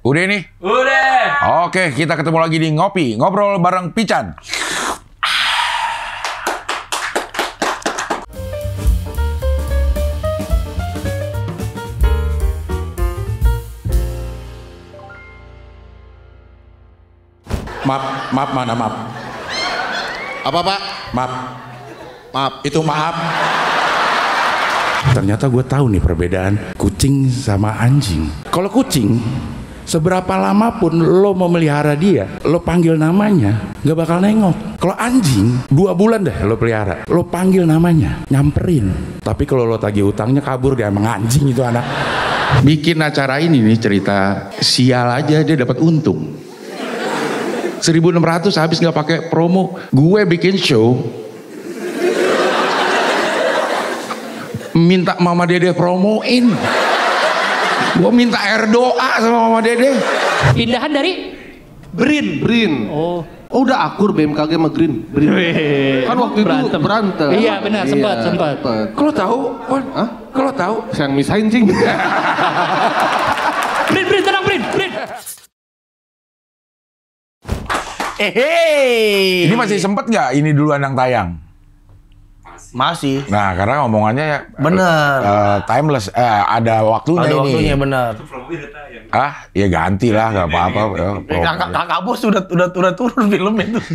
Udah nih? Udah. Oke, kita ketemu lagi di Ngopi, ngobrol bareng Pican. Maaf, maaf mana maaf? Apa pak? Maaf. Maaf, itu maaf. Ternyata gue tahu nih perbedaan kucing sama anjing. Kalau kucing Seberapa lama pun lo memelihara dia, lo panggil namanya, gak bakal nengok. Kalau anjing, dua bulan deh lo pelihara. Lo panggil namanya, nyamperin. Tapi kalau lo tagih utangnya kabur dia emang anjing itu anak. Bikin acara ini nih cerita sial aja dia dapat untung. 1600 habis nggak pakai promo. Gue bikin show minta mama dede promoin. Gue minta air doa sama Mama Dede. Pindahan dari Brin. Brin. Oh. Oh udah akur BMKG sama Green. Brin. Kan waktu berantem. itu berantem. Iya benar iya, sempat sempat. Kalau tahu, Wan, Hah? kalau tahu sayang misain cing. Brin Brin tenang Brin Brin. Eh, hey. ini masih sempat nggak ini dulu Anang tayang? Masih. Nah, karena omongannya ya bener uh, timeless eh ada waktunya ada ini. Ada waktunya bener. Ah, ya ganti lah nggak apa-apa. Ya. Eh, kakak kakak bos sudah sudah sudah turun film itu.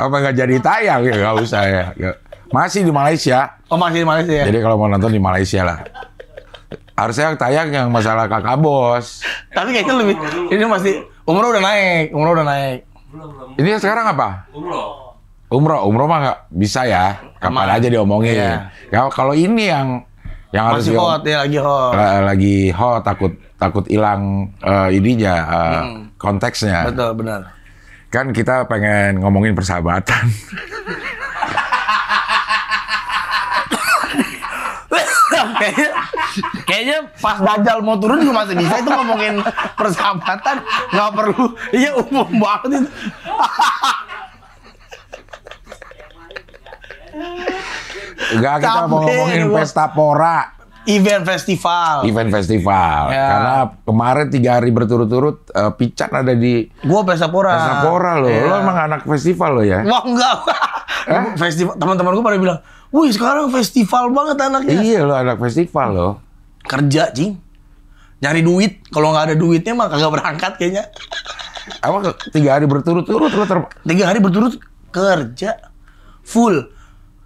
apa nggak jadi tayang ya nggak usah ya. Masih di Malaysia. Oh masih di Malaysia. Ya? Jadi kalau mau nonton di Malaysia lah harusnya tayang yang masalah kakak bos. Tapi kayaknya lebih ini masih umur udah naik, umur udah naik. Belum, Ini sekarang apa? Umroh. Umroh, umroh mah nggak bisa ya. Kapan aja diomongin. Ya. Ya, kalau ini yang yang harus hot ya lagi hot. Eh, eh, lagi hot takut takut hilang uh, ininya uh, hmm. konteksnya. Betul benar. Kan kita pengen ngomongin persahabatan. kayaknya, kayaknya pas Dajjal mau turun juga masih bisa itu ngomongin persahabatan nggak perlu iya umum banget itu Enggak kita Tapi, mau ngomongin pesta pora event festival. Event festival. Ya. Karena kemarin tiga hari berturut-turut uh, eh, picat ada di Gua Pesta Pora. Pesta Pora loh. Ya. Lo iya. emang anak festival lo ya? Wah, enggak. Eh? Festival teman-teman gue pada bilang, Wih sekarang festival banget anaknya. Iya lo anak festival lo. Kerja cing. Nyari duit. Kalau nggak ada duitnya mah kagak berangkat kayaknya. Apa tiga hari berturut-turut ter... Tiga hari berturut kerja full.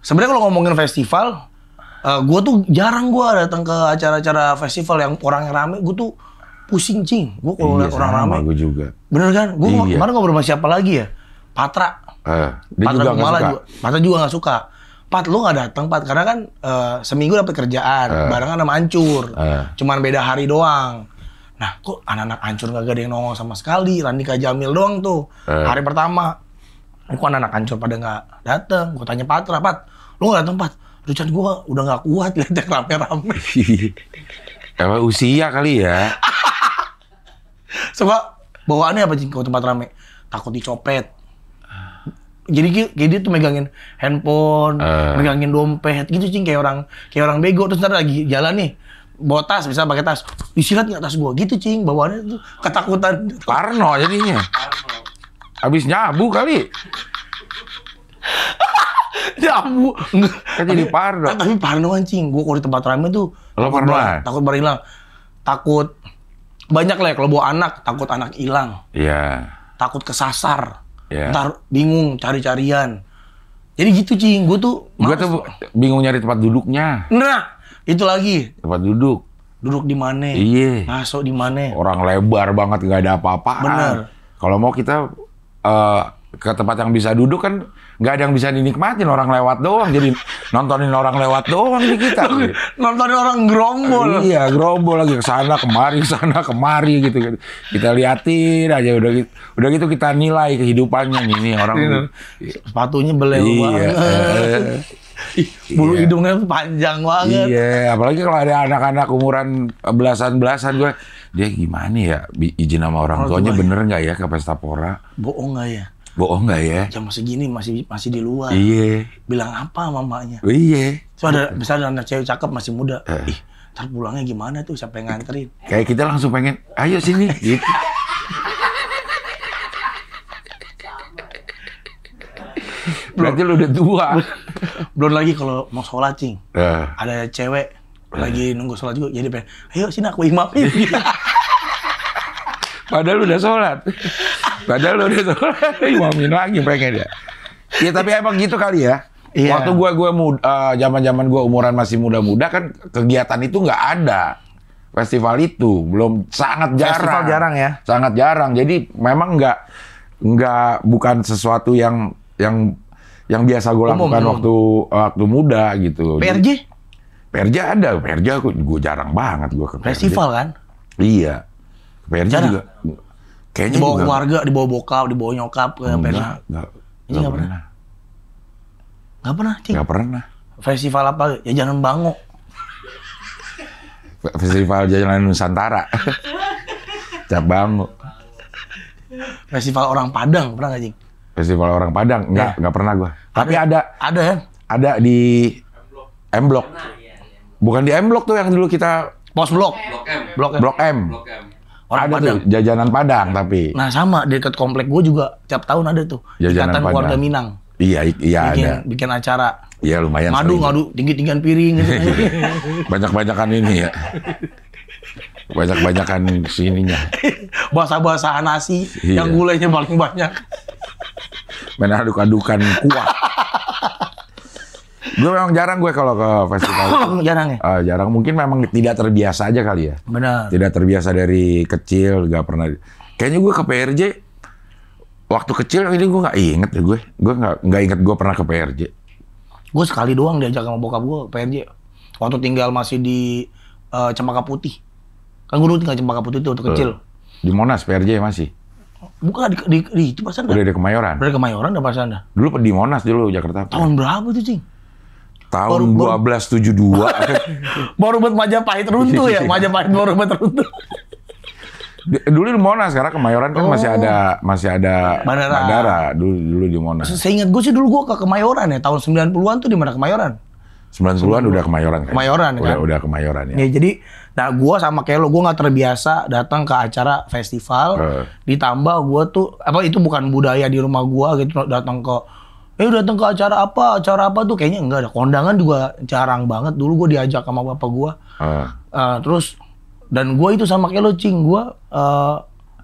Sebenarnya kalau ngomongin festival, uh, eh, gue tuh jarang gue datang ke acara-acara festival yang orang yang rame. Gue tuh pusing cing. Gue kalau iya, lihat orang rame. Gue juga. Bener kan? Gue iya. kemarin ngobrol sama siapa lagi ya? Patra. Uh, dia Patra juga gak suka. Juga. Patra juga nggak suka Pat lu nggak datang Pat karena kan uh, seminggu dapat kerjaan uh. barengan sama hancur uh. cuman beda hari doang nah kok anak-anak ancur gak ada yang nongol sama sekali Randika Jamil doang tuh uh. hari pertama kok anak-anak ancur pada nggak datang gue tanya Pat, Pat lu nggak datang Pat Lucan gue udah nggak kuat lihat yang rame-rame Emang usia kali ya Coba bawaannya apa sih ke tempat rame takut dicopet jadi kayak dia tuh megangin handphone, uh. megangin dompet gitu cing kayak orang kayak orang bego terus ntar lagi jalan nih bawa tas bisa pakai tas disilat nggak tas gua gitu cing bawaannya tuh ketakutan Parno jadinya habis nyabu kali nyabu kan jadi Parno tapi, Parno cing gua kalau di tempat ramai tuh lo Parno takut barang takut banyak lah ya kalau bawa anak takut anak hilang iya yeah. takut kesasar yeah. ntar bingung cari-carian. Jadi gitu cing, gue tuh. Gue tuh bingung nyari tempat duduknya. Nah, itu lagi. Tempat duduk. Duduk di mana? Iya. Masuk di mana? Orang lebar banget nggak ada apa apa Bener. Kalau mau kita uh, ke tempat yang bisa duduk kan nggak ada yang bisa dinikmatin orang lewat doang jadi nontonin orang lewat doang di kita gitu. nontonin orang gerombol iya gerombol lagi kesana kemari kesana sana kemari gitu, gitu, kita liatin aja udah gitu udah gitu kita nilai kehidupannya nih, nih orang iya. sepatunya belew iya, bulu iya. hidungnya panjang banget. Iya, apalagi kalau ada anak-anak umuran belasan-belasan gue, dia gimana ya izin sama orang tuanya bener nggak ya ke pesta pora? Bohong nggak ya? Bohong nggak ya? Jam ya, segini masih masih di luar. Iya. Bilang apa mamanya? Oh, iya. So ada bisa ada anak cewek cakep masih muda. Eh. Ih, ntar pulangnya gimana tuh? Siapa yang nganterin? Kayak kita langsung pengen, ayo sini. gitu. Berarti lu udah tua. Belum lagi kalau mau sholat, Cing. Eh. Ada cewek eh. lagi nunggu sholat juga, jadi pengen, ayo sini aku imamin. Padahal udah sholat. Padahal udah tuh minum lagi pengen ya. Iya tapi emang gitu kali ya. Iya. Waktu gue gue muda, eh, zaman-zaman gua gue umuran masih muda-muda kan kegiatan itu nggak ada festival itu belum sangat jarang. Festival jarang ya. Sangat jarang. Jadi memang nggak nggak bukan sesuatu yang yang yang biasa gue lakukan umum. waktu eh, waktu muda gitu. PRJ? PRJ ada. PRJ aku gue jarang banget gue ke Festival kan? Iya. PRJ juga Kayaknya dibawa juga. keluarga, dibawa bokap, dibawa nyokap, kayak enggak, pernah. Enggak, iya, enggak, enggak pernah. Enggak pernah, Cik. Enggak pernah. Festival apa? Ya jangan bango. Festival Jajanan Nusantara. Jangan bango. Festival orang Padang pernah gak, Cik? Festival orang Padang enggak, ya. pernah gua. Tapi ya? ada ada ya? Ada di M Block. Bukan di M Block tuh yang dulu kita Post Blok. Blok M. Blok M. Blok M. Blok M. Orang ada Padang. Tuh, jajanan Padang tapi. Nah sama dekat komplek gue juga tiap tahun ada tuh. Jajanan Ikatan Padang. keluarga Minang. Iya, iya bikin, ada. Bikin acara. Iya lumayan. Madu sering. ngadu tinggi-tinggian piring. Gitu. Banyak-banyakan ini ya. Banyak-banyakan sininya. Bahasa-bahasa nasi iya. yang gulanya paling banyak. Main aduk-adukan kuah. gue memang jarang gue kalau ke festival. jarang ya? Uh, jarang. Mungkin memang tidak terbiasa aja kali ya. Benar. Tidak terbiasa dari kecil, gak pernah. Kayaknya gue ke PRJ waktu kecil ini gue nggak inget ya gue. Gue nggak nggak inget gue pernah ke PRJ. Gue sekali doang diajak sama bokap gue ke PRJ. Waktu tinggal masih di uh, Cempaka Putih. Kan gue dulu tinggal Cempaka Putih itu waktu uh, kecil. Di Monas PRJ masih. Bukan di, di, di itu pasar Udah di Kemayoran. Udah di Kemayoran dan pasar anda. Dulu di Monas dulu Jakarta. Tahun berapa itu, cing? tahun baru, 1272 baru buat Majapahit runtuh ya Majapahit baru buat runtuh dulu di Monas sekarang Kemayoran kan oh. masih ada masih ada bandara, bandara dulu dulu di Monas. saya ingat gue sih dulu gue ke Kemayoran ya tahun 90-an tuh di mana Kemayoran? 90-an 90 udah Kemayoran kan. Kemayoran kan? Udah udah Kemayoran ya. ya jadi nah gue sama kayak lo gue nggak terbiasa datang ke acara festival uh. ditambah gue tuh apa itu bukan budaya di rumah gue gitu datang ke eh datang ke acara apa acara apa tuh kayaknya enggak ada kondangan juga jarang banget dulu gue diajak sama bapak gue uh. Ah. Uh, ah, terus dan gue itu sama kayak lo cing gue uh,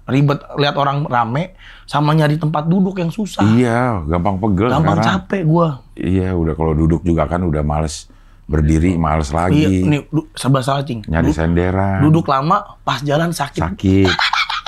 ribet lihat orang rame sama nyari tempat duduk yang susah iya gampang pegel gampang sekarang. capek gue iya udah kalau duduk juga kan udah males berdiri males iya, lagi iya, ini serba salah cing nyari duduk, senderan duduk lama pas jalan sakit sakit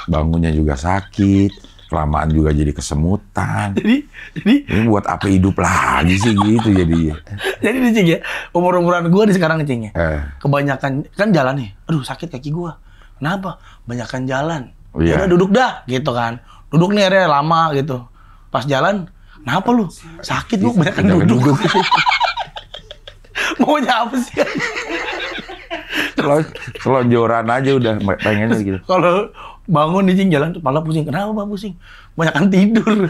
bangunnya juga sakit kelamaan juga jadi kesemutan. Jadi, jadi ini buat apa hidup lagi sih gitu Jadi, jadi nih Cing ya, umur-umuran gue di sekarang Cing ya. Eh. Kebanyakan kan jalan nih. Aduh sakit kaki gue. Kenapa? Banyakan jalan. Oh, iya. Udah duduk dah gitu kan. Duduk nih area lama gitu. Pas jalan, kenapa lu? Sakit gua kebanyakan iya, duduk. duduk. Maunya apa sih? Kan? Selonjoran aja udah pengennya gitu. Kalau bangun nih jalan kepala pusing kenapa bang pusing banyak kan tidur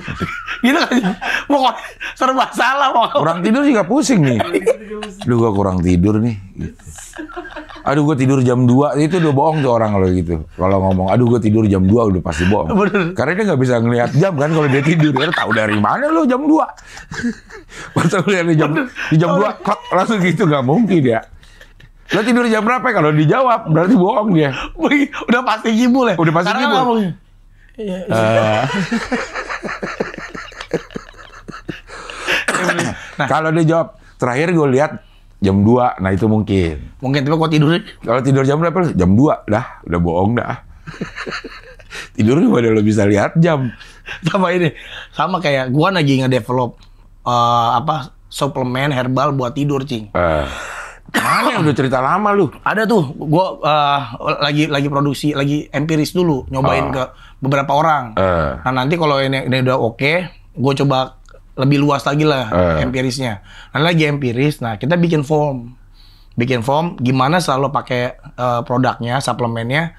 gitu kan pokoknya serba salah mau kurang tidur juga pusing nih lu gua kurang tidur nih gitu. aduh gua tidur jam 2 itu udah bohong tuh orang kalau gitu kalau ngomong aduh gua tidur jam 2 udah pasti bohong Bener. karena dia nggak bisa ngelihat jam kan kalau dia tidur dia tahu dari mana lu jam 2 masa di jam Bener. di jam 2 langsung gitu nggak mungkin ya Lo tidur jam berapa? Kalau dijawab berarti bohong dia. Udah pasti ngibul ya. Udah pasti Karena ngibul. Iya, iya. Eh. nah, kalau dia jawab terakhir gue lihat jam 2, nah itu mungkin. Mungkin tapi kok tidur? Kalau tidur jam berapa? Jam 2 dah, udah bohong dah. tidur udah lo bisa lihat jam. Sama ini, sama kayak gua lagi nge-develop uh, apa suplemen herbal buat tidur, Cing. Uh Mana yang udah cerita lama lu? Ada tuh, gua uh, lagi lagi produksi, lagi empiris dulu, nyobain uh. ke beberapa orang. Uh. Nah nanti kalau ini, ini udah oke, okay, gue coba lebih luas lagi lah uh. empirisnya. Nah lagi empiris, nah kita bikin form, bikin form, gimana selalu pakai uh, produknya, suplemennya.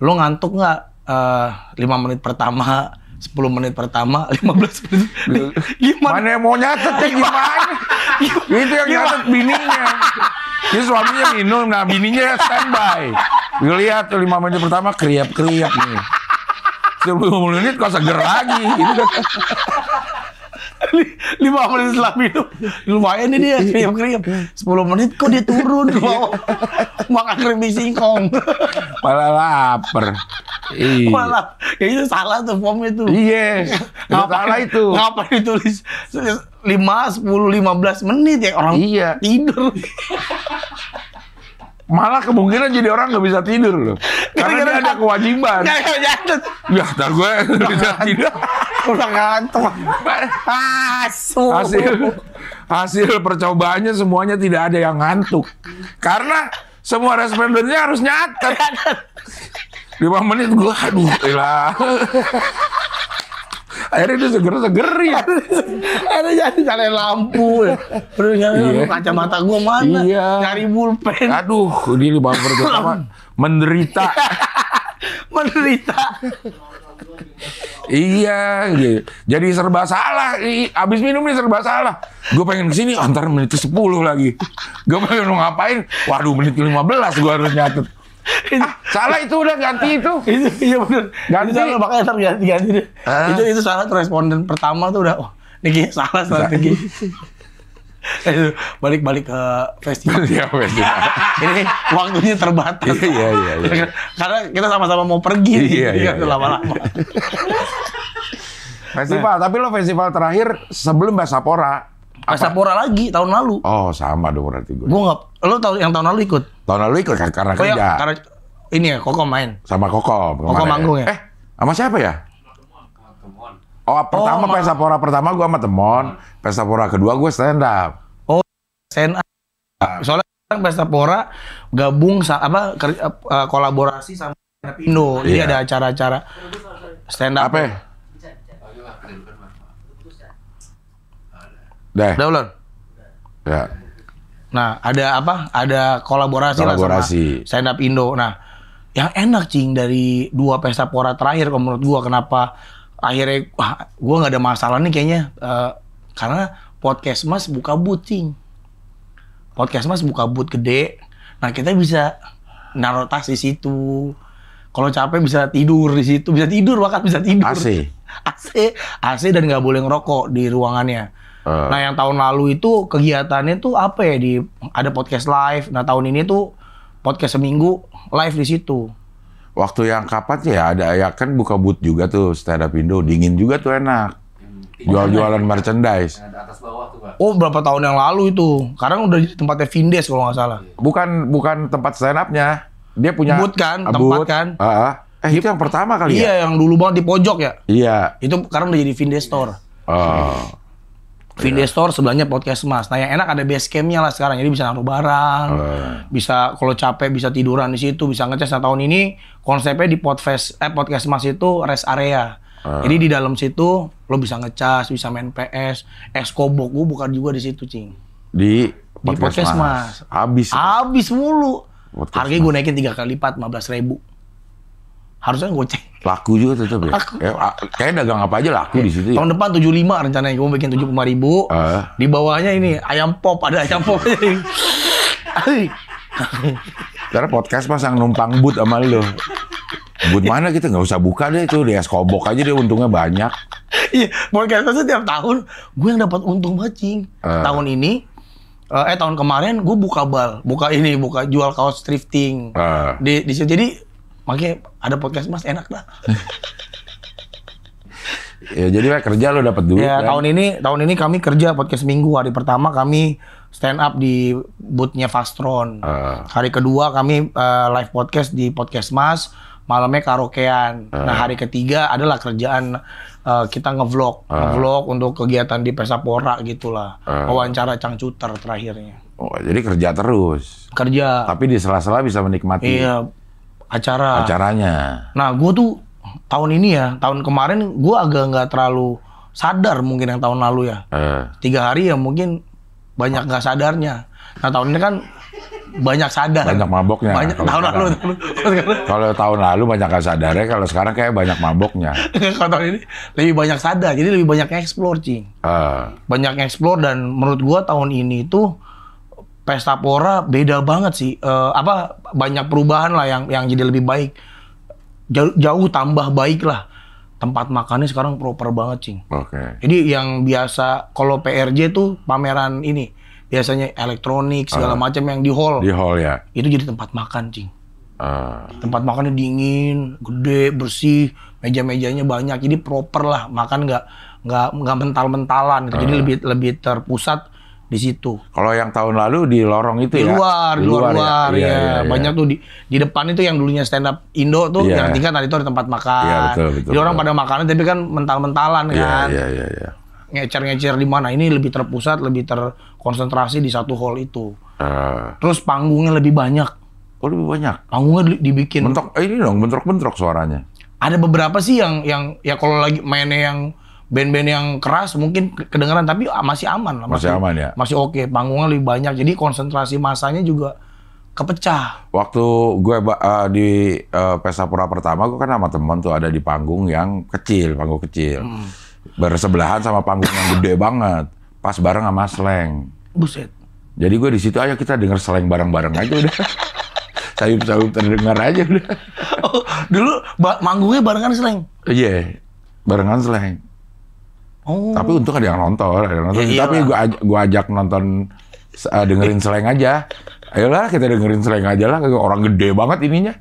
Lu ngantuk nggak uh, menit pertama? sepuluh menit pertama, lima belas menit. Gimana? Mana yang mau nyatet ya gimana? gimana? Itu yang gimana? nyatet bininya. Jadi suaminya minum, nah bininya ya standby. Lihat tuh lima menit pertama kriap keriap nih. Sepuluh menit kok seger lagi. Gitu. lima menit setelah minum lumayan ini dia kriam kriam sepuluh menit kok dia turun kok iya. makan keripik singkong malah lapar Iya. Malah, ya itu salah tuh form iya. itu. Iya. Ngapa salah itu? Ngapa ditulis lima sepuluh lima belas menit ya orang iya. tidur malah kemungkinan jadi orang nggak bisa tidur loh iya, karena dia ada kewajiban ya tar gue bisa tidur kurang ngantuk asu hasil hasil percobaannya semuanya tidak ada yang ngantuk karena semua respondennya harus nyatet lima menit gue aduh elah akhirnya dia seger-seger ya. akhirnya jadi cari lampu. Ya. Terus nyari iya. kacamata gue mana? Iya. Cari pulpen Aduh, ini lu lima pertama menderita. menderita. iya, gitu. jadi serba salah. Abis minum ini serba salah. Gue pengen kesini antar oh, menit ke 10 lagi. Gue pengen ngapain? Waduh, menit lima belas, gue harus nyatet ah, salah itu udah ganti itu. itu iya benar. Ganti. Itu salah, makanya ganti ganti deh. Ah. Itu itu salah responden pertama tuh udah oh, Niki salah strategi. balik-balik ke festival. ya, festival. ini waktunya terbatas. Iya, iya, iya, iya. Karena kita sama-sama mau pergi. Iya, iya, kan iya. Lama-lama. Festival, tapi lo festival terakhir sebelum Basapora Pesta pora lagi tahun lalu. Oh, sama dong berarti gue. Gue nggak. Lo tau yang tahun lalu ikut? Tahun lalu ikut karena oh, kerja. karena ini ya Koko main. Sama Koko. Koko manggung ya? Eh, sama siapa ya? Oh, pertama oh, pesta pora pertama gue sama Temon. Pesta pora kedua gue stand up. Oh, stand up. Soalnya sekarang pesta pora gabung apa eh, kolaborasi sama Pindo. Iya. Jadi ada acara-acara stand up. Apa? Ya? Udah. Udah ulang? Ya. Nah, ada apa? Ada kolaborasi, kolaborasi. lah sama Stand Up Indo. Nah, yang enak cing dari dua pesta pora terakhir kalau menurut gua kenapa akhirnya wah, gua nggak ada masalah nih kayaknya uh, karena podcast Mas buka buting, Podcast Mas buka but gede. Nah, kita bisa naruh tas di situ. Kalau capek bisa tidur di situ, bisa tidur bahkan bisa tidur. AC. AC, AC dan nggak boleh ngerokok di ruangannya Uh. Nah yang tahun lalu itu kegiatannya tuh apa ya di ada podcast live. Nah tahun ini tuh podcast seminggu live di situ. Waktu yang kapan ya ada ya kan buka but juga tuh stand up Indo dingin juga tuh enak. Jual-jualan merchandise. Atas bawah tuh, Pak. Oh, berapa tahun yang lalu itu? Sekarang udah di tempatnya Vindes kalau nggak salah. Bukan bukan tempat stand up-nya. Dia punya but kan, uh, tempat kan. Uh, ah, huh ah. Eh, itu yang pertama kali iya, ya? Iya, yang dulu banget di pojok ya? Iya. Itu karena udah jadi Vindes Store. Oh store sebelahnya podcast mas. Nah yang enak ada base campnya lah sekarang. Jadi bisa naruh barang, uh. bisa kalau capek bisa tiduran di situ, bisa ngecas. Nah tahun ini konsepnya di podcast eh podcast mas itu rest area. Uh. Jadi di dalam situ lo bisa ngecas, bisa main PS, Eskobok gue bukan juga di situ cing. Di podcast, di podcast mas. mas. Abis. Abis mulu. Harganya gue naikin tiga kali lipat, 15 ribu. Harusnya goceng. Laku juga tetap ya. Laku. ya kayak dagang apa aja laku ya. di situ. Ya? Tahun depan 75 rencananya gue bikin 75 ribu. Uh. Di bawahnya ini ayam pop ada ayam pop. Karena podcast pasang numpang but sama lo. But mana kita nggak usah buka deh itu di es kobok aja deh untungnya banyak. Iya, podcast itu setiap tahun gue yang dapat untung macing. Uh. Eh. Tahun ini eh, eh tahun kemarin gue buka bal, buka ini, buka jual kaos thrifting. Uh. Di, di jadi makanya ada podcast mas enak lah. ya jadi kayak kerja lo dapat duit. Ya kan? tahun ini tahun ini kami kerja podcast minggu hari pertama kami stand up di bootnya Fastron. Uh. Hari kedua kami uh, live podcast di podcast mas malamnya karaokean. Uh. Nah hari ketiga adalah kerjaan uh, kita ngevlog, uh. ngevlog untuk kegiatan di Pesapora gitulah, uh. wawancara cangcuter terakhirnya. Oh jadi kerja terus. Kerja. Tapi di sela-sela bisa menikmati. Iya acara. Acaranya. Nah, gue tuh tahun ini ya, tahun kemarin gue agak nggak terlalu sadar mungkin yang tahun lalu ya. Uh. Tiga hari ya mungkin banyak nggak sadarnya. Nah tahun ini kan banyak sadar. Banyak maboknya. Banyak tahun lalu. kalau tahun lalu banyak nggak sadarnya, kalau sekarang kayak banyak maboknya. kalau tahun ini lebih banyak sadar, jadi lebih banyak explore cing. Uh. Banyak explore dan menurut gue tahun ini tuh pesta pora beda banget sih. Uh, apa banyak perubahan lah yang yang jadi lebih baik. Jauh, jauh tambah baik lah. Tempat makannya sekarang proper banget, Cing. Oke. Okay. Jadi yang biasa kalau PRJ tuh pameran ini biasanya elektronik segala uh, macam yang di hall. Di hall ya. Itu jadi tempat makan, Cing. Uh. Tempat makannya dingin, gede, bersih, meja-mejanya banyak. Jadi proper lah, makan nggak nggak nggak mental-mentalan. Gitu. Uh. Jadi ah. lebih lebih terpusat di situ. Kalau yang tahun lalu di lorong itu di ya? luar, Di luar, luar, ya? luar ya. ya. Iya, ya. Banyak tuh di di depan itu yang dulunya stand up Indo tuh ya. yang tinggal tadi itu ada tempat makan. Ya, betul, betul, Jadi betul. orang pada makanan tapi kan mental-mentalan ya, kan. Iya, iya, iya. Ngecer-ngecer di mana ini lebih terpusat, lebih terkonsentrasi di satu hall itu. Uh. Terus panggungnya lebih banyak. Oh, lebih banyak. Panggungnya dibikin. Bentrok eh, ini dong, bentrok-bentrok suaranya. Ada beberapa sih yang yang ya kalau lagi mainnya yang band-band yang keras mungkin kedengeran tapi masih aman lah. Masih, masih aman ya. Masih oke, okay. panggungnya lebih banyak. Jadi konsentrasi masanya juga kepecah. Waktu gue uh, di uh, pesta pura pertama gue kan sama temen tuh ada di panggung yang kecil, panggung kecil. Hmm. Bersebelahan sama panggung yang gede banget. Pas bareng sama Sleng. Buset. Jadi gue di situ ayo kita denger Sleng bareng-bareng aja udah. sayup-sayup terdengar aja udah. Oh, dulu ba manggungnya barengan Sleng. Iya, yeah, barengan Sleng. Oh. Tapi untuk ada yang nonton, ada yang nonton. Ya, Tapi gue aj gua ajak nonton uh, dengerin seleng aja. Ayolah kita dengerin seleng aja lah. Orang gede banget ininya.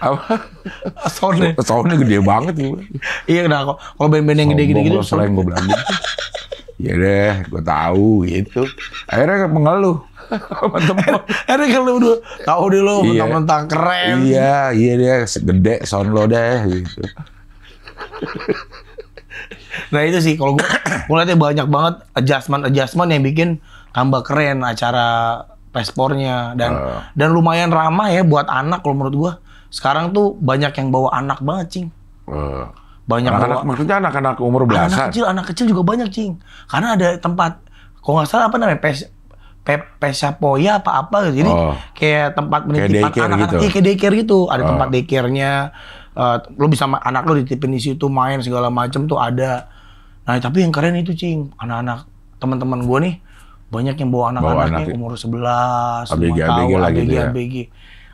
Apa? Soundnya. Soundnya gede banget gitu. iya kenapa? Kalau band-band yang gede-gede gitu. Seleng gue bilang. Gitu. Iya deh, gue tahu gitu. Akhirnya mengeluh sama Akhirnya kalau udah tahu deh lo iya. mentang-mentang keren. Iya, iya deh, gede sound lo deh gitu nah itu sih kalau gue ngeliatnya banyak banget adjustment adjustment yang bikin tambah keren acara paspornya dan uh. dan lumayan ramah ya buat anak kalau menurut gue sekarang tuh banyak yang bawa anak banget cing uh. banyak anak, -anak maksudnya anak-anak umur belasan anak kecil anak kecil juga banyak cing karena ada tempat kalau nggak salah apa namanya Pesapoya apa apa gitu. Jadi oh. kayak tempat menitipkan anak-anak gitu. Iya, kayak daycare gitu. Ada oh. tempat daycare-nya. Uh, eh, lo bisa anak lo dititipin di situ main segala macam tuh ada. Nah, tapi yang keren itu cing, anak-anak teman-teman gue nih banyak yang bawa anak-anaknya anak umur 11, ABG, ABG, tahun, ABG, gitu ya. ABG,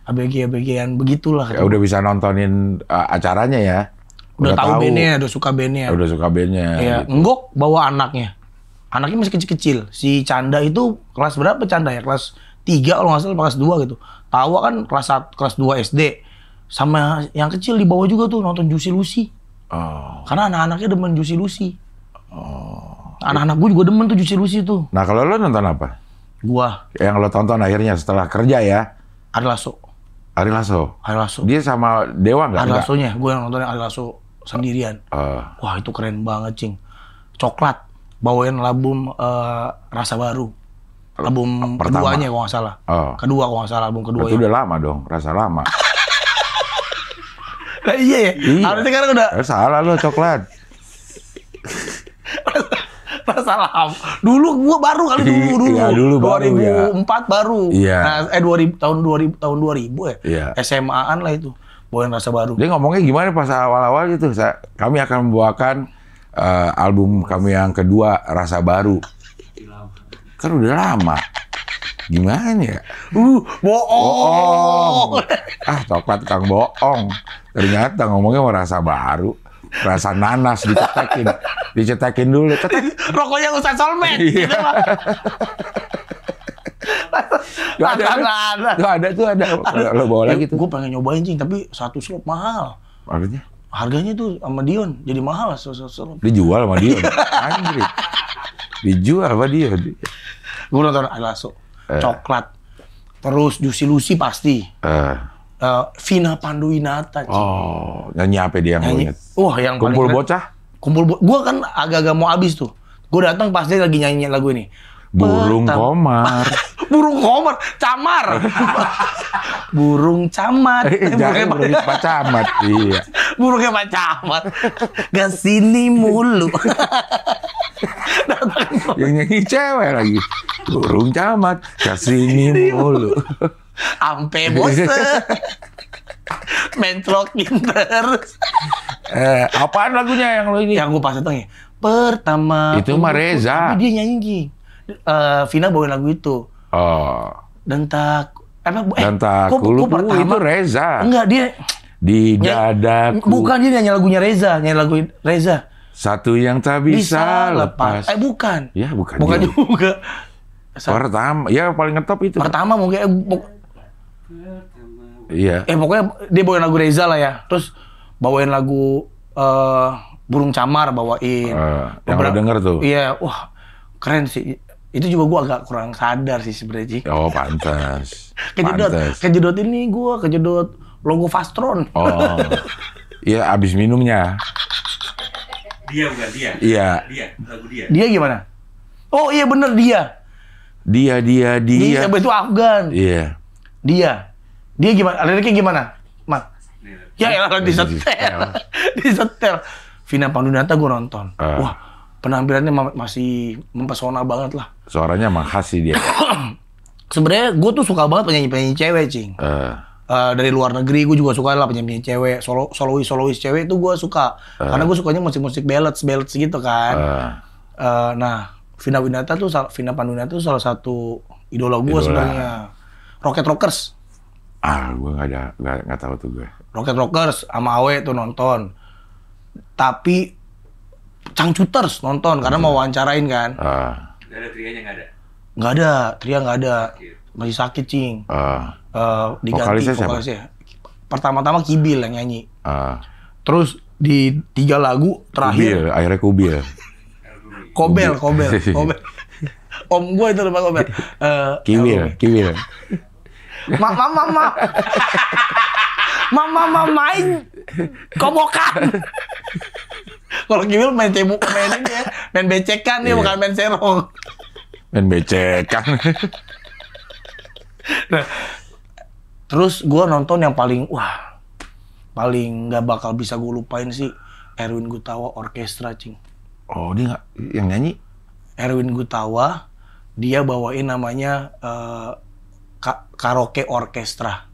ABG, ABG, yang begitulah. Ya, gitu. udah bisa nontonin uh, acaranya ya. Udah, udah tahu, tahu bandnya, udah suka bandnya. Udah suka bandnya. ya. gitu. bawa anaknya anaknya masih kecil-kecil. Si Canda itu kelas berapa Canda ya? Kelas 3 kalau nggak salah kelas 2 gitu. Tawa kan kelas 1, kelas 2 SD. Sama yang kecil di bawah juga tuh nonton Juicy Lucy. Oh. Karena anak-anaknya demen Juicy Lucy. Oh. Anak-anak gue juga demen tuh Juicy Lucy tuh. Nah kalau lo nonton apa? Gua. Yang lo tonton akhirnya setelah kerja ya? Ari Lasso. Ari Lasso? Ari Lasso. Dia sama Dewa nggak? Ari Lasso-nya. Gue yang nonton Ari Lasso sendirian. Uh. Wah itu keren banget, Cing. Coklat bawain album uh, rasa baru album Pertama. keduanya kalau nggak salah oh. kedua kalau nggak salah album kedua itu ya. udah lama dong rasa lama nah, iya ya iya. Nah, Artinya sekarang udah eh, salah lo coklat rasa lama dulu gua baru kali dulu iya, dulu ya, dulu 2004 baru, ya. baru Ya. nah eh 2000 tahun 2000 tahun 2000 ya iya. SMA-an lah itu bawain rasa baru. Dia ngomongnya gimana pas awal-awal gitu, kami akan membawakan uh, album kami yang kedua Rasa Baru. Kan udah lama. Gimana ya? Uh, bohong. Ah, coklat kang bohong. Ternyata ngomongnya mau rasa baru rasa nanas dicetekin dicetekin dulu cetek rokoknya usah solmen. Iya. gitu tuh ada, ada tuh ada tuh ada lo bawa lagi iya, tuh gue pengen nyobain cing tapi satu slop mahal artinya harganya tuh sama Dion jadi mahal lah sosok dijual sama Dion anjir dijual sama Dion gue nonton Alasok, eh. coklat terus Juicy Lucy pasti eh. Uh, Vina cik. oh nyanyi apa dia yang nyanyi. wah yang kumpul bocah kumpul bo Gue kan agak-agak mau habis tuh gue datang pasti lagi nyanyi lagu ini Burung Petang. komar. burung komar, camar. burung camat. Eh, jangan burungnya Pak Camat. Iya. Burungnya Pak Camat. Gak sini mulu. Yang nyanyi cewek lagi. Burung camat, gak sini mulu. Ampe bosen. Mentrokin terus. Eh, apaan lagunya yang lo ini? Yang gue pas itu nih, ya? Pertama. Itu mah Reza. dia nyanyi uh, Vina bawain lagu itu. Oh. Dan tak apa eh, Dan tak kok, kok pertama itu Reza. Enggak dia di dadaku. Bukan dia nyanyi lagunya Reza, nyanyi lagu Reza. Satu yang tak bisa, bisa lepas. lepas. Eh bukan. Ya bukan. Bukan juga. Pertama, ya paling ngetop itu. Pertama mungkin. Eh, iya. Eh pokoknya dia bawain lagu Reza lah ya. Terus bawain lagu uh, Burung Camar bawain. Uh, yang udah denger tuh. Iya, wah keren sih. Itu juga gue agak kurang sadar sih sebenarnya, sih Oh, pantas. kejedot, pantas. kejedot ini gue, kejedot logo Fastron. Oh. Iya, abis minumnya. Dia bukan dia. Iya. Dia, lagu dia. Dia gimana? Oh iya bener dia. Dia, dia, dia. Dia itu Afgan. Iya. Dia. Dia gimana? Liriknya gimana? Mak. Ya elah di setel. di setel. Vina Pandunata gue nonton. Uh. Wah, penampilannya masih mempesona banget lah. Suaranya emang khas sih dia. Sebenarnya gue tuh suka banget penyanyi-penyanyi cewek, Cing. Uh. Uh, dari luar negeri gue juga suka lah penyanyi cewek solo solois solois cewek itu gue suka uh. karena gue sukanya musik musik ballads ballads gitu kan uh. Uh, nah Vina Winata tuh Vina Panduwinata tuh salah satu idola gue sebenarnya Rocket Rockers ah gue nggak ada nggak nggak tahu tuh gue Rocket Rockers sama Awe tuh nonton tapi Cangcuters nonton karena mau wawancarain kan. Ah. Gak ada Trianya nggak ada. Nggak ada, Tria nggak ada. Masih sakit cing. Ah. Uh, eh, diganti vokalisnya, Pertama-tama Kibil yang nyanyi. Ah. Terus di tiga lagu terakhir. Kubil, akhirnya Kubil. kobel, Kobel, Kobel. Om gue itu lupa Kobel. Uh, kibil, Kibil. Mak, mak, mak, mak. mama mama main kobokan. Kalau Kiwil main cebuk kan. main ini ya, main becekan nih ya, iya. yeah. bukan main serong. Main becekan. nah, terus gue nonton yang paling wah paling nggak bakal bisa gue lupain sih Erwin Gutawa orkestra cing. Oh dia gak, yang nyanyi? Erwin Gutawa dia bawain namanya uh, karaoke orkestra.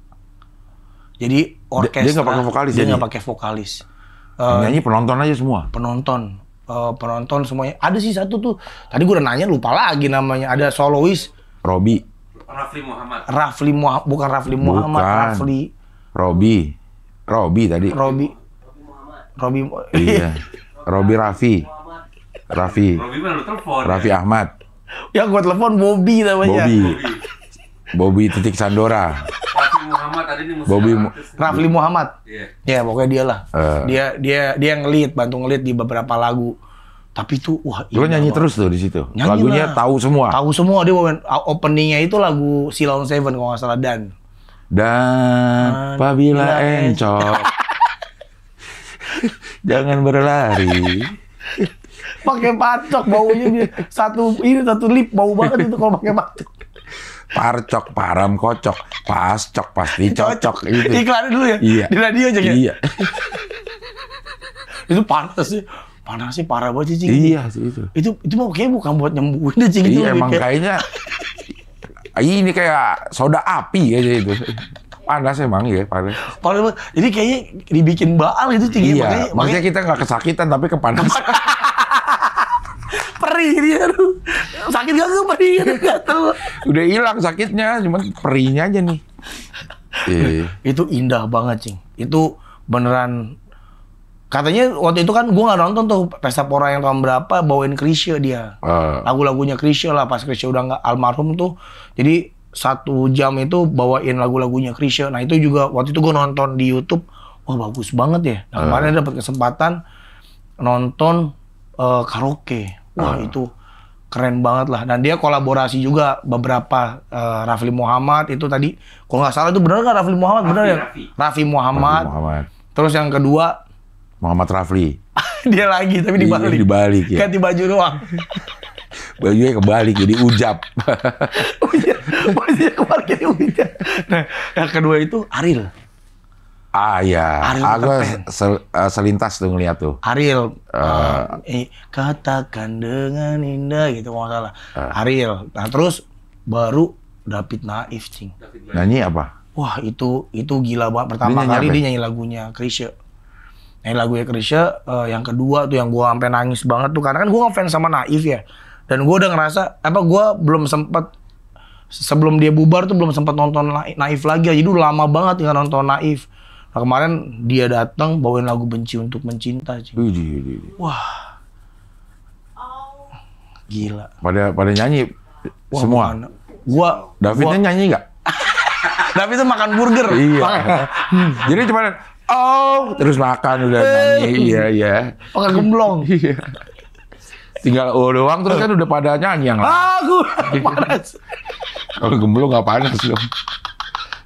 Jadi orkestra. Dia nggak pakai vokalis. Dia nggak pakai vokalis. Uh, eh, nyanyi penonton aja semua. Penonton, uh, penonton semuanya. Ada sih satu tuh. Tadi gue udah nanya lupa lagi namanya. Ada solois. Robi. Rafli Muhammad. Rafli Muhammad, bukan Rafli Muhammad, bukan. Rafli. Robi. Robi tadi. Robi. Robi. Iya. Robi Rafi. Rafi. Robi mana telepon? ya? Ahmad. Ya gue telepon Bobby namanya. Bobby. Bobby titik Sandora. Muhammad tadi nih Bobby Rafli Muhammad. Iya. Yeah. Ya, pokoknya dia lah. Uh. Dia dia dia ngelit, bantu ngelit di beberapa lagu. Tapi tuh wah Lo nyanyi apa? terus tuh di situ. Nyanyi Lagunya lah. tahu semua. Tahu semua dia openingnya itu lagu Silon Seven kalau nggak salah dan dan apabila encok jangan berlari pakai patok baunya satu ini satu lip bau banget itu kalau pakai patok parcok, param kocok, pas, cok pasti cocok itu. Iklan dulu ya. Iya. Di radio aja Iya. itu panas sih. Panas sih parah banget sih. Iya sih itu. Itu itu mau kayak bukan buat nyembuhin aja gitu. Iya emang kayak. kayaknya ini kayak soda api jadi ya, itu. Panas emang ya, panas. Panas. Jadi kayaknya dibikin baal itu tinggi ya. iya. makanya. Makanya kita nggak kesakitan tapi kepanasan perih dia tuh. Sakit gak tuh perih gak tuh. Udah hilang sakitnya, cuman perihnya aja nih. Iya. Itu indah banget, Cing. Itu beneran Katanya waktu itu kan gue gak nonton tuh Pesta Pora yang tahun berapa bawain Krisya dia. Uh. Lagu-lagunya Krisya lah pas Krisya udah gak almarhum tuh. Jadi satu jam itu bawain lagu-lagunya Krisya. Nah itu juga waktu itu gue nonton di Youtube. Wah bagus banget ya. Nah, kemarin uh. Ah. dapat kesempatan nonton uh, karaoke wah hmm. itu keren banget lah dan dia kolaborasi juga beberapa uh, Rafli Muhammad itu tadi kalau nggak salah itu benar nggak Rafli Muhammad benar ya Rafli Muhammad. Muhammad terus yang kedua Muhammad Rafli dia lagi tapi iya, dibalik dibalik ya ganti baju doang bajunya kebalik jadi ujap oh iya, bajunya kebalik jadi ujap nah yang kedua itu Aril Ah iya, Ariel aku sel, uh, eh, selintas tuh ngeliat tuh. Ariel, uh, eh, katakan dengan indah gitu kalau salah. Uh, Ariel, nah terus baru David Naif cing. Nyanyi apa? Wah itu itu gila banget. Pertama dia kali apa? dia ya? nyanyi lagunya Krisya. Nyanyi lagunya Krisya. Uh, yang kedua tuh yang gua sampai nangis banget tuh karena kan gua ngefans sama Naif ya. Dan gua udah ngerasa apa Gua belum sempet sebelum dia bubar tuh belum sempet nonton Naif lagi. Jadi udah lama banget nggak nonton Naif Nah kemarin dia datang bawain lagu benci untuk mencinta. Cik. Wah. Gila. Pada pada nyanyi Wah, semua. Bukan. Gua Davidnya gua... nyanyi nggak? David tuh makan burger. Iya. Jadi cuma oh terus makan udah eh. nyanyi iya iya. Makan gemblong. Iya. Tinggal oh doang terus kan udah pada nyanyi yang lain. Aku panas. Kalau gemblong nggak panas dong.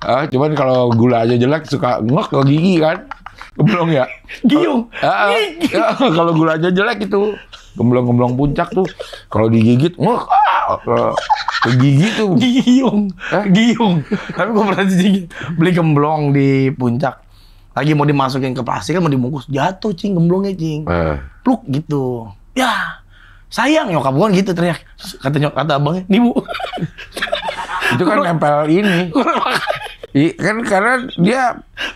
Ah, cuman kalau gula aja jelek suka ngok ke gigi kan. Gemblong ya? Giung. uh, ah, ah. Ya, kalau gula aja jelek itu gemblong-gemblong puncak tuh kalau digigit ngok ah, ke gigi tuh. Giung. Eh? Giung. Tapi kan gue pernah digigit beli gemblong di puncak. Lagi mau dimasukin ke plastik kan mau dibungkus jatuh cing gemblongnya cing. Eh. Pluk gitu. Ya. Sayang nyokap gue kan gitu teriak. Kata nyokap kata abangnya, "Nih, Bu." itu kan nempel ini. I, iya, kan karena dia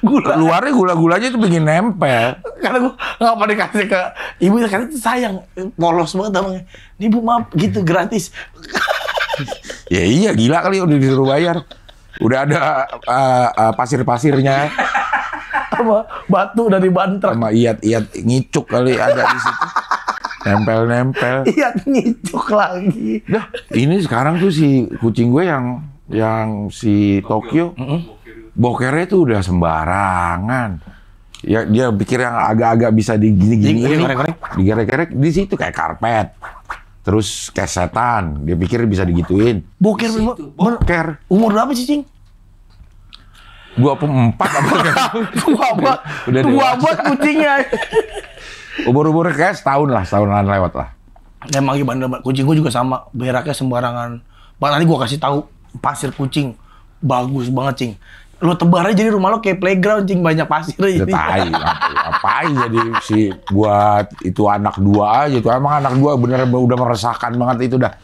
gula luarnya gula-gulanya itu bikin nempel. Karena gue nggak pernah dikasih ke ibu karena itu sayang polos banget abangnya. Ini ibu maaf gitu gratis. ya iya gila kali udah disuruh bayar. Udah ada uh, uh, pasir-pasirnya. Sama batu dari bantra. Sama iat-iat ngicuk kali ada di situ. Nempel-nempel. Iat ngicuk lagi. Dah, ini sekarang tuh si kucing gue yang yang si Tokyo, Tokyo. Mm -hmm. bokernya tuh udah sembarangan. Ya dia pikir yang agak-agak bisa digini-gini, digerek-gerek di situ kayak karpet. Terus kesetan, dia pikir bisa digituin. Boker, di boker. Umur berapa sih, Cing? Dua empat apa? Dua empat. Udah Dua kucingnya. Umur-umur kayak setahun lah, setahunan lewat lah. Emang gimana kucing gua juga sama, beraknya sembarangan. Bang nanti gua kasih tahu pasir kucing bagus banget cing lo aja jadi rumah lo kayak playground cing banyak pasir ya tai apain jadi si buat itu anak dua aja tuh emang anak dua bener udah meresahkan banget itu dah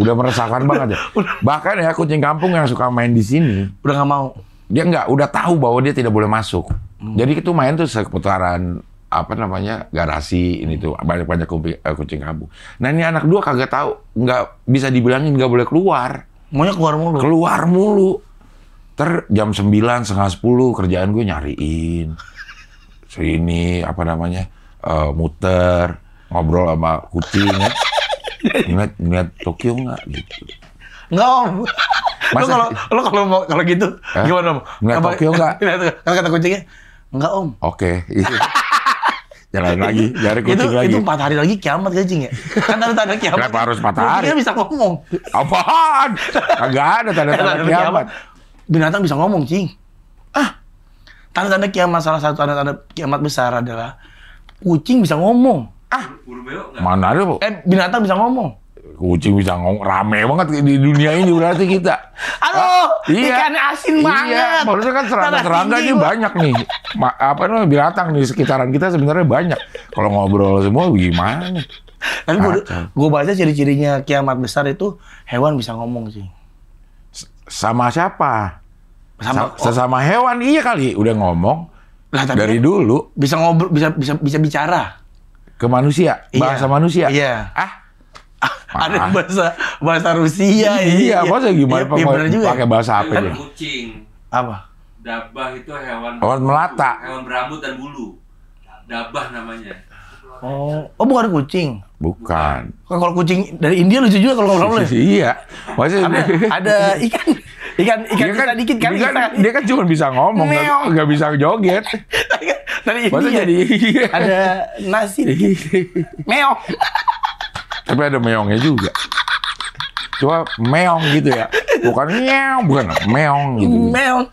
udah meresahkan banget ya bahkan ya kucing kampung yang suka main di sini udah nggak mau dia nggak udah tahu bahwa dia tidak boleh masuk hmm. jadi itu main tuh seputaran apa namanya garasi ini tuh banyak banyak eh, kucing kampung nah ini anak dua kagak tahu nggak bisa dibilangin nggak boleh keluar Maunya keluar mulu. Keluar mulu. Ter jam 9, setengah sepuluh kerjaan gue nyariin. Sini apa namanya? Uh, muter, ngobrol sama kucing. Ingat ya. ngeliat, ngeliat Tokyo nggak gitu. Nggak om. Masa? Lo kalau lo kalau mau kalau gitu eh? gimana om? Ngeliat Tokyo nggak? Kalau kata kucingnya nggak om. Oke. Okay. Iya jalan lagi, nyari kucing lagi. Itu empat hari lagi kiamat kucing ya? Kan ada tanda kiamat. Kenapa harus empat hari? Dia bisa ngomong. Apaan? Kagak ada tanda-tanda kiamat. kiamat. Binatang bisa ngomong, cing. Ah, tanda-tanda kiamat salah satu tanda-tanda kiamat besar adalah kucing bisa ngomong. Ah, mana ada bu? Eh, binatang bisa ngomong. Kucing bisa ngomong rame banget di dunia ini berarti kita. ah, iya, ikan asin iya, banget. Maksudnya kan serangga-serangga ini banyak nih. Ma apa namanya binatang di sekitaran kita sebenarnya banyak. Kalau ngobrol semua gimana? Tapi gue baca ciri-cirinya kiamat besar itu hewan bisa ngomong sih. sama siapa? Sama, Sesama hewan iya kali udah ngomong. Lah, tapi dari dulu bisa ngobrol bisa bisa bisa bicara ke manusia bahasa iya. manusia iya ah ada bahasa bahasa Rusia. Ya. Iya, iya, bahasa gimana iya, pakai, iya ya. pakai bahasa apa ya? Kucing. Apa? Dabah itu hewan hewan melata. Hewan berambut dan bulu. Dabah namanya. Oh, oh bukan kucing. Bukan. bukan. Kalau kucing dari India lucu juga kalau ngobrol. Ya? iya. Maksudnya ada, ada ikan ikan ikan kan kita kan, dikit kan dia, kan, dia kan cuma bisa ngomong nggak bisa joget. dari India. jadi ada nasi dikit. Meong tapi ada meongnya juga. Cuma meong gitu ya. Bukan meong, bukan meong gitu. Meong.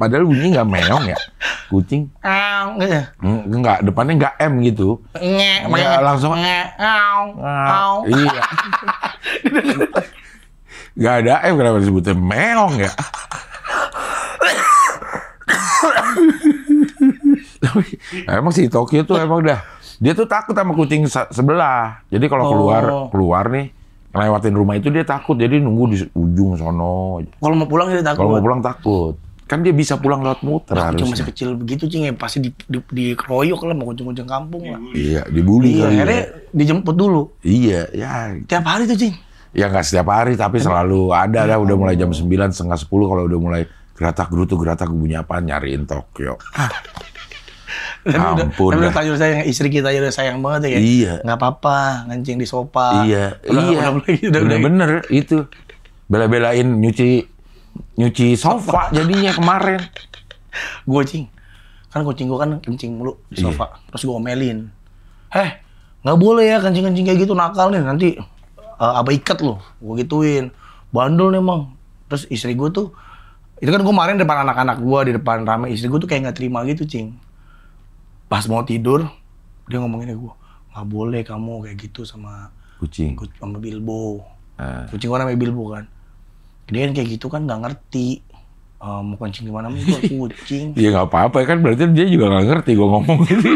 Padahal bunyi nggak meong ya. Kucing. Meong gitu. nggak depannya nggak M gitu. Nge, langsung meong. Ah, meong. Iya. Gak ada M kenapa disebutnya meong ya? emang sih Tokyo tuh emang dah dia tuh takut sama kucing sebelah. Jadi kalau oh. keluar keluar nih lewatin rumah itu dia takut jadi nunggu di ujung sono. Kalau mau pulang dia takut. Kalau mau pulang takut. Kan dia bisa pulang lewat muter nah, harusnya. masih kecil begitu cing ya pasti di, di, keroyok lah mau kucing-kucing kampung lah. Iya, dibully iya, kali. Ya. Akhirnya dijemput dulu. Iya, ya. Tiap hari tuh cing. Ya nggak setiap hari tapi iya. selalu ada lah iya. udah mulai jam 9 setengah 10 kalau udah mulai geratak gerutu geratak bunyi apa nyariin Tokyo. Kan kan Ampun. Tapi tajur saya yang istri kita udah sayang banget ya. Iya. Gak apa-apa ngancing di sofa. Iya. iya. Udah, Bener-bener itu bela-belain nyuci nyuci sofa jadinya kemarin. gue cing. Kan kucing gue kan kencing mulu di iya. sofa. Terus gue omelin. Heh, nggak boleh ya kencing-kencing kayak gitu nakal nih nanti uh, eh, abah ikat loh. Gue gituin. Bandel nih emang. Terus istri gue tuh itu kan gue kemarin depan anak-anak gue di depan rame istri gue tuh kayak nggak terima gitu cing pas mau tidur dia ngomongin gue nggak boleh kamu kayak gitu sama kucing kuc sama Bilbo uh. kucing gue namanya Bilbo kan dia kan kayak gitu kan nggak ngerti uh, mau kucing gimana mau kucing iya nggak apa-apa kan berarti dia juga nggak ngerti gue ngomong gitu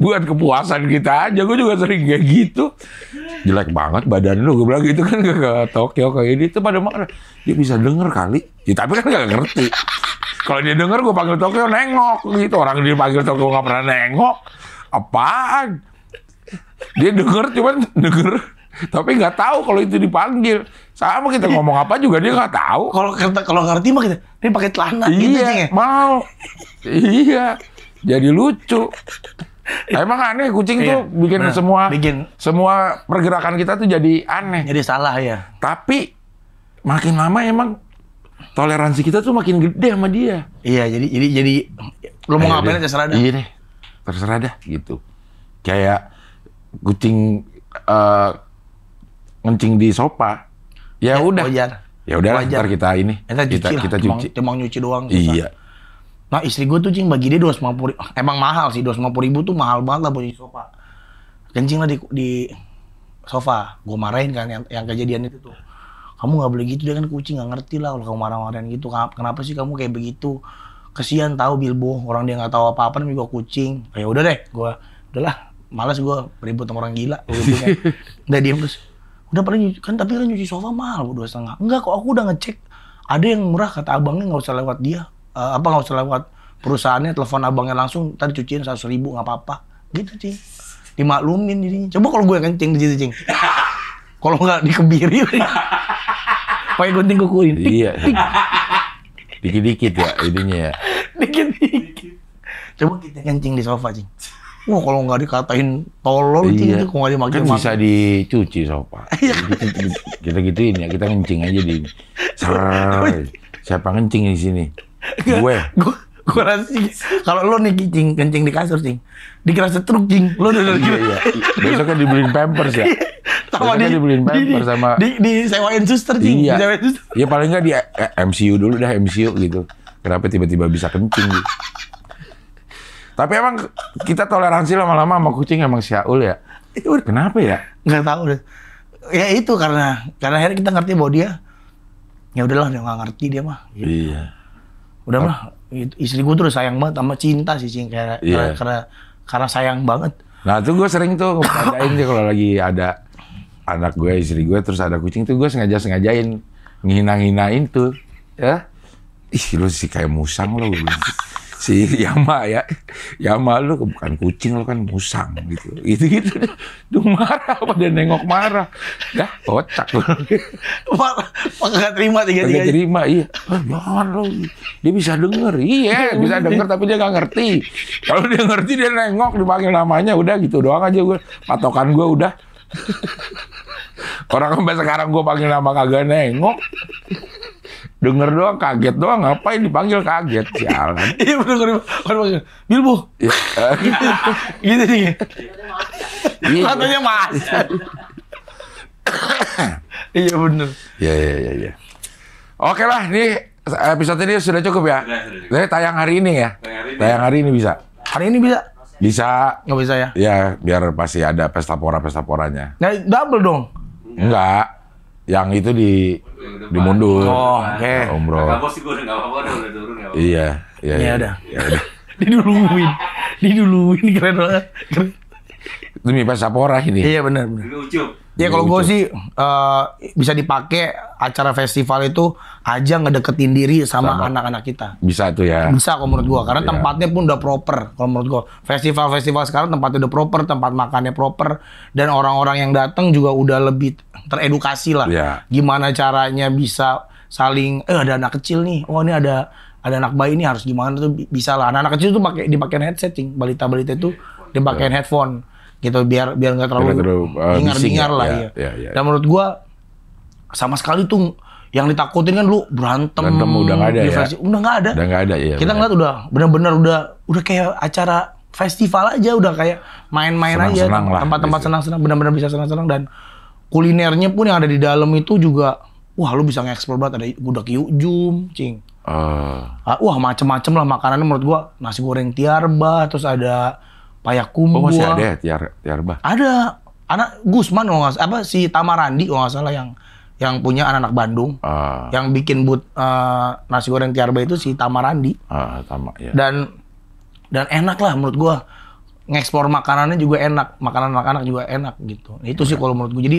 buat kepuasan kita aja. Gue juga sering kayak gitu. Jelek banget badan lu. Gue bilang gitu kan ke, ke Tokyo kayak ini. Itu pada mana? Dia bisa denger kali. Ya tapi kan gak ngerti. Kalau dia denger gue panggil Tokyo nengok gitu. Orang dia panggil Tokyo gak pernah nengok. Apaan? Dia denger cuman denger tapi nggak tahu kalau itu dipanggil sama kita ngomong apa juga dia nggak tahu kalau kata kalau ngerti mah kita dia pakai celana gitu iya, gitu mau iya jadi lucu Emang aneh kucing iya, tuh bikin nah, semua bikin semua pergerakan kita tuh jadi aneh. Jadi salah ya. Tapi makin lama emang toleransi kita tuh makin gede sama dia. Iya, jadi jadi jadi lu mau ngapain terserah dah. Iya deh. Terserah dah gitu. Kayak kucing uh, ngencing di sofa Ya, ya udah. Ya udah ntar kita ini. Kita cuci kita, lah. Kita cuci. Cuma, nyuci doang. Susah. Iya. Nah istri gue tuh cing bagi dia dua puluh ribu. Ah, emang mahal sih dua puluh ribu tuh mahal banget lah posisi sofa. Kencing lah di, di sofa. Gue marahin kan yang, yang kejadian itu tuh. Kamu gak boleh gitu dia kan kucing gak ngerti lah kalau kamu marah-marahin gitu. Kenapa sih kamu kayak begitu? Kesian tahu Bilbo orang dia nggak tahu apa-apa nih gue kucing. Ya udah deh, gue udahlah malas gue ribut sama orang gila. Eh, udah diem terus. Udah paling kan tapi kan nyuci sofa mahal dua setengah. Enggak kok aku udah ngecek ada yang murah kata abangnya nggak usah lewat dia uh, apa nggak usah lewat perusahaannya telepon abangnya langsung tadi cuciin seratus ribu nggak apa-apa gitu cing dimaklumin dirinya coba kalau gue kencing di situ cing kalau nggak dikebiri pakai gunting kukuin dik, iya dik. dikit-dikit ya ininya ya dikit-dikit coba kita kencing di sofa cing Wah kalau nggak dikatain tolol iya. itu kok nggak dimakan. Kan bisa dicuci sofa. Iya. kita gituin ya kita kencing aja di. Ser, siapa kencing di sini? gue gue gue rasa kalau lo nih kencing kencing di kasur di dikira truk jing lo udah dari iya, iya. besoknya dibeliin pampers ya sama di, dibeliin pampers di, sama di, di, disewain suster cing iya suster. ya paling nggak di eh, MCU dulu dah MCU gitu kenapa tiba-tiba bisa kencing gitu tapi emang kita toleransi lama-lama sama kucing emang Syaul ya iya, kenapa ya nggak tahu deh ya itu karena karena akhirnya kita ngerti bahwa dia ya udahlah dia nggak ngerti dia mah gitu. iya udah mah istri gue tuh sayang banget sama cinta sih cing karena, yeah. karena, karena karena sayang banget nah itu gue sering tuh ngadain sih kalau lagi ada anak gue istri gue terus ada kucing tuh gue sengaja sengajain nginanginain nginain tuh ya ih lu sih kayak musang lo si Yama ya. Yama lu bukan kucing lu kan musang gitu. itu gitu Lu marah pada nengok marah. Dah kocak lu. marah, nggak terima tiga-tiga. terima, iya. Ah, jangan lu. Dia bisa denger. Iya, bisa denger tapi dia nggak ngerti. Kalau dia ngerti dia nengok dipanggil namanya udah gitu doang aja gue. Patokan gue udah. Orang sampai sekarang gue panggil nama kagak nengok. Dengar doang kaget doang ngapain dipanggil kaget sialan. Iya bener kan Kan panggil Bilbo. Iya. gitu nih. Iya. Katanya Mas. Iya benar. Iya iya iya iya. Oke lah ini episode ini sudah cukup ya. Jadi tayang hari ini ya. Tayang hari ini bisa. Hari ini bisa. Bisa. Nggak bisa ya? Ya, biar pasti ada pesta pora-pesta poranya. Nah, double dong. Enggak yang itu di di mundur. Oh, oke. Okay. Umroh. Enggak bos gue udah enggak apa-apa udah turun enggak apa-apa. Iya, iya. Ya udah. Ya udah. Diduluin. Diduluin keren banget. Demi sapora ini. Iya benar benar. Ya kalau gue sih uh, bisa dipakai acara festival itu aja ngedeketin diri sama anak-anak kita. Bisa tuh ya. Bisa kalau menurut gue karena ya. tempatnya pun udah proper kalau menurut gue. Festival-festival sekarang tempatnya udah proper, tempat makannya proper dan orang-orang yang datang juga udah lebih teredukasi lah. Ya. Gimana caranya bisa saling eh ada anak kecil nih. Oh, ini ada ada anak bayi ini harus gimana tuh bisa lah. Anak-anak kecil tuh pakai dipakai headset, balita-balita itu dipakai iya. headphone gitu biar biar nggak terlalu, uh, eh, dengar-dengar ya, lah ya, ya. ya. Dan menurut gua sama sekali tuh yang ditakutin kan lu berantem, berantem udah gak ada ya. udah nggak ada. Udah ada ya. Kita iya. ngeliat udah benar-benar udah udah kayak acara festival aja udah kayak main-main aja tempat-tempat senang-senang benar-benar bisa senang-senang dan kulinernya pun yang ada di dalam itu juga wah lu bisa ngeksplor banget ada gudeg yujum, cing uh. uh wah macem-macem lah makanannya menurut gua nasi goreng tiarba terus ada payakum oh, masih ada ya tiar tiarba ada anak Gusman kalau nggak apa si Tamarandi kalau nggak salah yang yang punya anak-anak Bandung uh. yang bikin but uh, nasi goreng tiarba itu si Tamarandi uh, tama, ya. dan dan enak lah menurut gua ngekspor makanannya juga enak, makanan anak-anak juga enak gitu. Itu sih kalau menurut gue. Jadi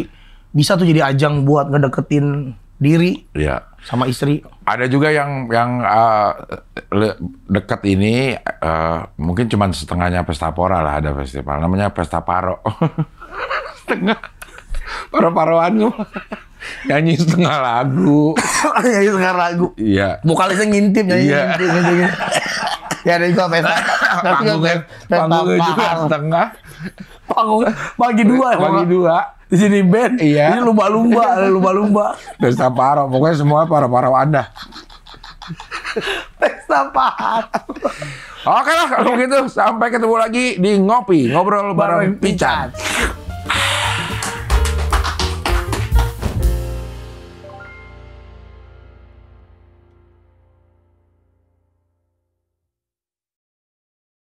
bisa tuh jadi ajang buat ngedeketin diri ya. sama istri. Ada juga yang yang uh, eh, dekat ini uh, mungkin cuma setengahnya pesta pora lah ada festival namanya pesta paro. setengah paro-paroan tuh nyanyi setengah lagu. nyanyi setengah lagu. Iya. Vokalisnya ngintip nyanyi, iya. ngintip, ngintip, ngintip. ya dari gua pesta panggungnya panggungnya juga tengah panggung pagi dua pagi dua di sini band iya. ini lumba-lumba lumba-lumba pesta paro pokoknya semua paro-paro anda pesta paro oke lah kalau gitu sampai ketemu lagi di ngopi ngobrol bareng, bareng pican.